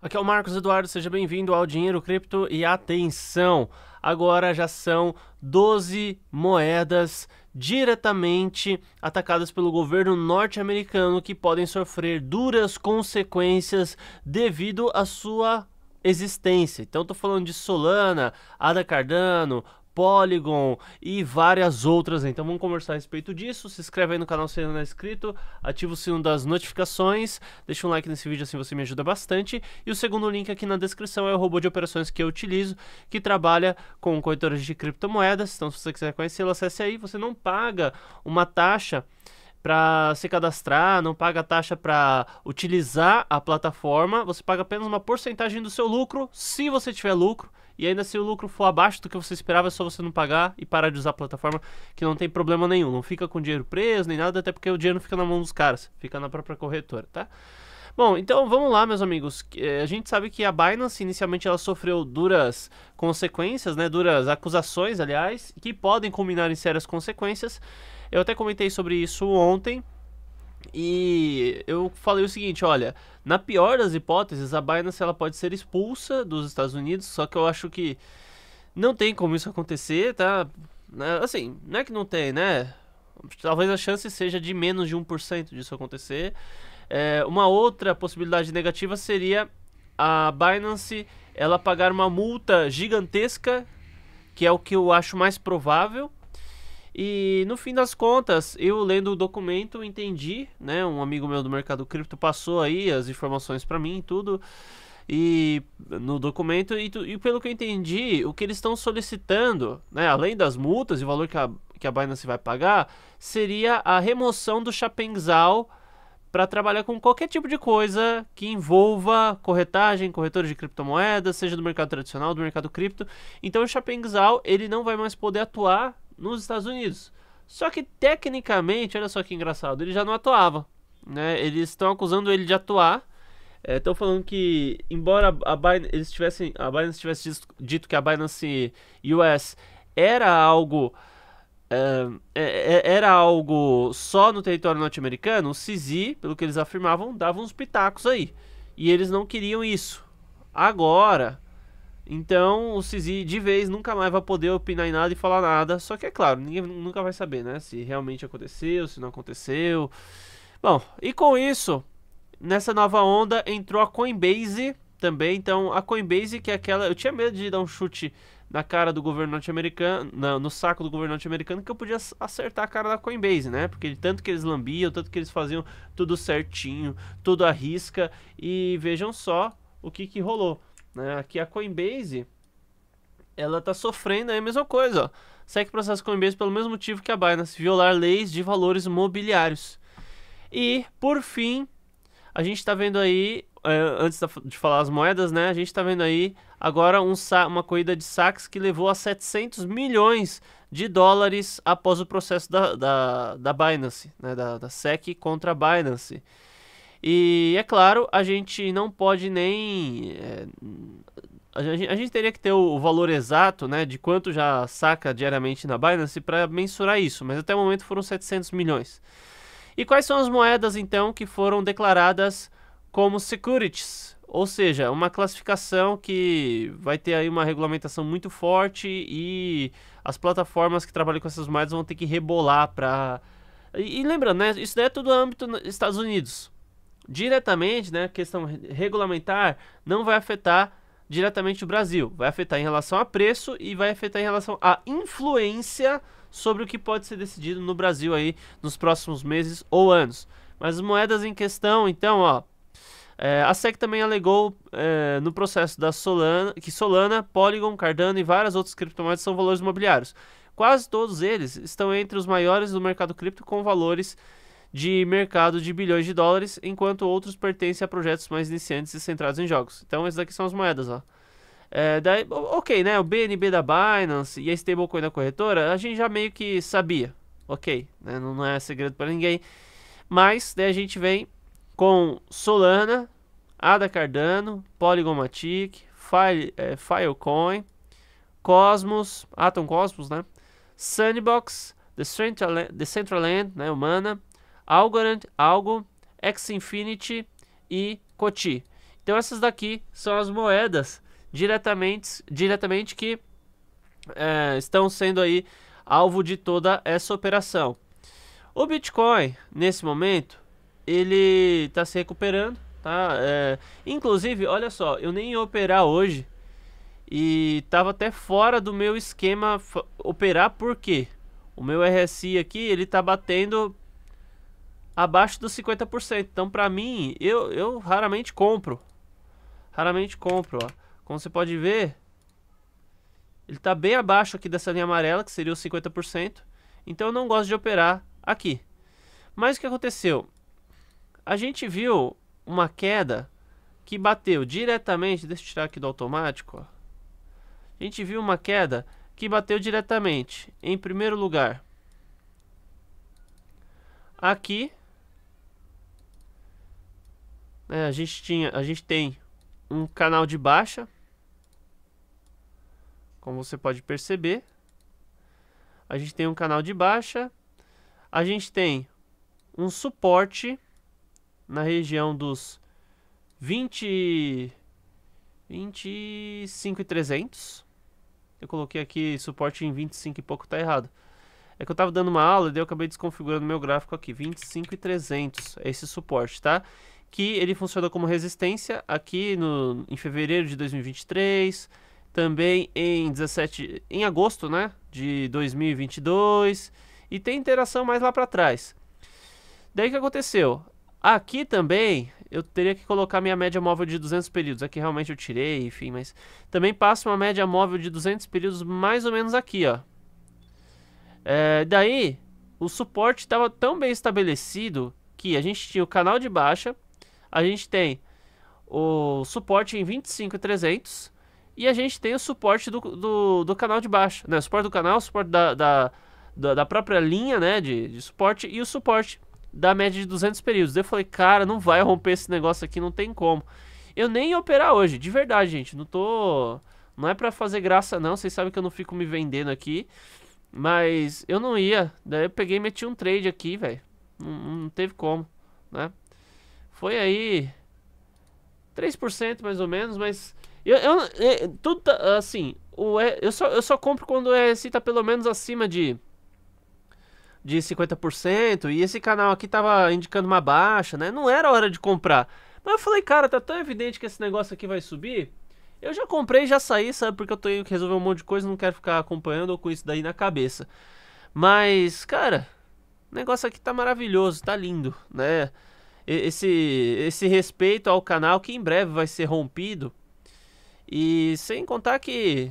Aqui é o Marcos Eduardo, seja bem-vindo ao Dinheiro Cripto e atenção! Agora já são 12 moedas diretamente atacadas pelo governo norte-americano que podem sofrer duras consequências devido à sua existência. Então estou falando de Solana, Ada Cardano, Polygon e várias outras. Então vamos conversar a respeito disso. Se inscreve aí no canal se ainda não é inscrito, ativa o sino das notificações, deixa um like nesse vídeo assim você me ajuda bastante. E o segundo link aqui na descrição é o robô de operações que eu utilizo, que trabalha com corretores de criptomoedas. Então se você quiser conhecê-lo, acesse aí. Você não paga uma taxa para se cadastrar, não paga taxa para utilizar a plataforma, você paga apenas uma porcentagem do seu lucro, se você tiver lucro. E ainda se o lucro for abaixo do que você esperava, é só você não pagar e parar de usar a plataforma, que não tem problema nenhum. Não fica com dinheiro preso nem nada, até porque o dinheiro não fica na mão dos caras, fica na própria corretora, tá? Bom, então vamos lá, meus amigos. Eh, a gente sabe que a Binance inicialmente ela sofreu duras consequências, né? Duras acusações, aliás, que podem culminar em sérias consequências. Eu até comentei sobre isso ontem, e eu falei o seguinte, olha, na pior das hipóteses, a Binance ela pode ser expulsa dos Estados Unidos, só que eu acho que não tem como isso acontecer, tá? Né, assim, não é que não tem, né? Talvez a chance seja de menos de 1% disso acontecer. É, uma outra possibilidade negativa seria a Binance ela pagar uma multa gigantesca, que é o que eu acho mais provável, e no fim das contas, eu lendo o documento entendi, né? Um amigo meu do mercado cripto passou aí as informações para mim e tudo. E no documento e, tu, e, pelo que eu entendi, o que eles estão solicitando, né, além das multas e o valor que a, que a Binance vai pagar, seria a remoção do Chapengzal para trabalhar com qualquer tipo de coisa que envolva corretagem, corretores de criptomoedas, seja do mercado tradicional, do mercado cripto. Então o Chapengzal ele não vai mais poder atuar nos Estados Unidos. Só que tecnicamente, olha só que engraçado, ele já não atuava. Né? Eles estão acusando ele de atuar. Estão é, falando que, embora a Binance, eles tivessem, a Binance tivesse dito, que a Binance US era algo é, é, é, era algo só no território norte-americano, o Cisi, pelo que eles afirmavam, dava uns pitacos aí. E eles não queriam isso. Agora, então o Sisi de vez nunca mais vai poder opinar em nada e falar nada. Só que é claro, ninguém nunca vai saber, né? Se realmente aconteceu, se não aconteceu. Bom, e com isso, nessa nova onda entrou a Coinbase também. Então a Coinbase, que é aquela. Eu tinha medo de dar um chute na cara do governante americano no saco do governante americano que eu podia acertar a cara da Coinbase, né? Porque tanto que eles lambiam, tanto que eles faziam tudo certinho, tudo à risca. E vejam só o que, que rolou. Né? Aqui a Coinbase, ela está sofrendo a mesma coisa. Ó. Segue o processo Coinbase pelo mesmo motivo que a Binance, violar leis de valores mobiliários. E, por fim, a gente está vendo aí, é, antes de falar as moedas, né? A gente está vendo aí agora um uma corrida de saques que levou a 700 milhões de dólares após o processo da, da, da Binance, né? da, da SEC contra a Binance. E é claro, a gente não pode nem. É, a, gente, a gente, teria que ter o valor exato né, de quanto já saca diariamente na Binance para mensurar isso, mas até o momento foram 700 milhões. E quais são as moedas então que foram declaradas como securities? Ou seja, uma classificação que vai ter aí uma regulamentação muito forte e as plataformas que trabalham com essas moedas vão ter que rebolar para. E, e lembrando, né, isso daí é tudo âmbito Estados Unidos diretamente, né, questão regulamentar, não vai afetar diretamente o Brasil. Vai afetar em relação a preço e vai afetar em relação à influência sobre o que pode ser decidido no Brasil aí nos próximos meses ou anos. Mas moedas em questão, então, ó. É, a SEC também alegou é, no processo da Solana que Solana, Polygon, Cardano e várias outras criptomoedas são valores imobiliários. Quase todos eles estão entre os maiores do mercado cripto com valores de mercado de bilhões de dólares, enquanto outros pertencem a projetos mais iniciantes e centrados em jogos. Então, essas daqui são as moedas, ó. É, daí, ok, né? O BNB da Binance e a stablecoin da corretora, a gente já meio que sabia. Ok, né? não, não é segredo para ninguém. Mas daí a gente vem com Solana, Ada Cardano, Polygon Matic, File, é, Filecoin, Cosmos, Atom Cosmos, né? Sandbox, Central Land, né? Humana, Algorand, Algo, Xfinity e Coti. Então essas daqui são as moedas diretamente, diretamente que é, estão sendo aí alvo de toda essa operação. O Bitcoin, nesse momento, ele está se recuperando, tá? É, inclusive, olha só, eu nem ia operar hoje e estava até fora do meu esquema operar porque o meu RSI aqui ele está batendo abaixo dos 50%. Então, para mim, eu, eu raramente compro. Raramente compro, ó. Como você pode ver, ele está bem abaixo aqui dessa linha amarela, que seria os 50%. Então, eu não gosto de operar aqui. Mas o que aconteceu? A gente viu uma queda que bateu diretamente... Deixa eu tirar aqui do automático, ó. A gente viu uma queda que bateu diretamente, em primeiro lugar, aqui é, a gente tinha, a gente tem um canal de baixa, como você pode perceber. A gente tem um canal de baixa, a gente tem um suporte na região dos 20 25,300. Eu coloquei aqui suporte em 25 e pouco, tá errado. É que eu tava dando uma aula e eu acabei desconfigurando meu gráfico aqui. 25,300 é esse suporte, tá? que ele funcionou como resistência aqui no, em fevereiro de 2023, também em 17 em agosto, né, de 2022 e tem interação mais lá para trás. Daí que aconteceu? Aqui também eu teria que colocar minha média móvel de 200 períodos. Aqui realmente eu tirei, enfim, mas também passa uma média móvel de 200 períodos mais ou menos aqui, ó. É, daí o suporte estava tão bem estabelecido que a gente tinha o canal de baixa, a gente tem o suporte em 25,300 e a gente tem o suporte do, do, do, canal de baixo, né? O suporte do canal, o suporte da, da, da, da própria linha, né? De, de suporte e o suporte da média de 200 períodos. Eu falei, cara, não vai romper esse negócio aqui, não tem como. Eu nem ia operar hoje, de verdade, gente. Não tô. Não é pra fazer graça, não. Vocês sabem que eu não fico me vendendo aqui. Mas eu não ia. Daí eu peguei e meti um trade aqui, velho. Não, não teve como, né? Foi aí 3% mais ou menos, mas eu, eu, eu é, tudo tá, assim, o, é, eu só eu só compro quando o ESI tá pelo menos acima de de 50% e esse canal aqui tava indicando uma baixa, né? Não era hora de comprar. Mas eu falei, cara, tá tão evidente que esse negócio aqui vai subir. Eu já comprei, já saí, sabe? Porque eu tenho que resolver um monte de coisa, não quero ficar acompanhando ou com isso daí na cabeça. Mas, cara, o negócio aqui tá maravilhoso, tá lindo, né? esse, esse respeito ao canal que em breve vai ser rompido. E sem contar que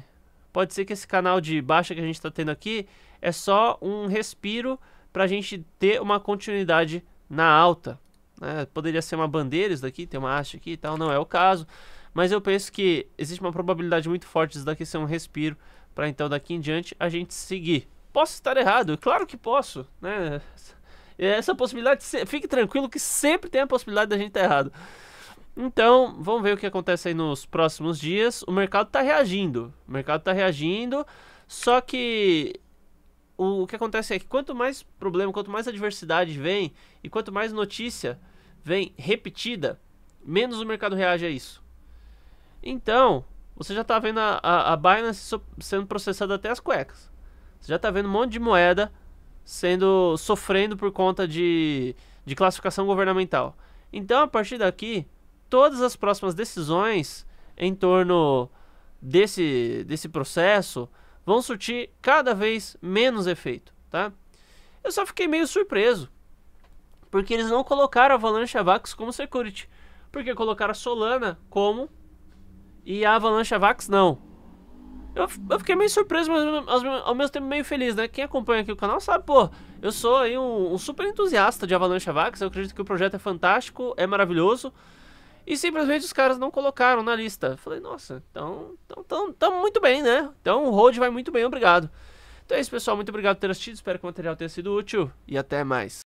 pode ser que esse canal de baixa que a gente está tendo aqui é só um respiro para a gente ter uma continuidade na alta. Né? Poderia ser uma bandeira isso daqui, ter uma haste aqui e tal, não é o caso. Mas eu penso que existe uma probabilidade muito forte disso daqui ser um respiro para então daqui em diante a gente seguir. Posso estar errado? Claro que posso, né? Essa possibilidade, fique tranquilo que sempre tem a possibilidade da gente estar tá errado. Então, vamos ver o que acontece aí nos próximos dias. O mercado está reagindo. O mercado está reagindo, só que o, o que acontece é que quanto mais problema, quanto mais adversidade vem e quanto mais notícia vem repetida, menos o mercado reage a isso. Então, você já está vendo a, a, a Binance sendo processada até as cuecas. Você já está vendo um monte de moeda sendo sofrendo por conta de, de classificação governamental. Então, a partir daqui, todas as próximas decisões em torno desse, desse processo vão surtir cada vez menos efeito, tá? Eu só fiquei meio surpreso, porque eles não colocaram a Avalanche Avax como security, porque colocaram a Solana como e a Avalanche Avax não. Eu, eu fiquei meio surpreso, mas ao mesmo tempo meio feliz, né? Quem acompanha aqui o canal sabe, pô, eu sou aí um, um super entusiasta de Avalanche Vax, eu acredito que o projeto é fantástico, é maravilhoso. E simplesmente os caras não colocaram na lista. Falei, nossa, então estamos tão, tão muito bem, né? Então o Road vai muito bem, obrigado. Então é isso, pessoal. Muito obrigado por ter assistido. Espero que o material tenha sido útil. E até mais.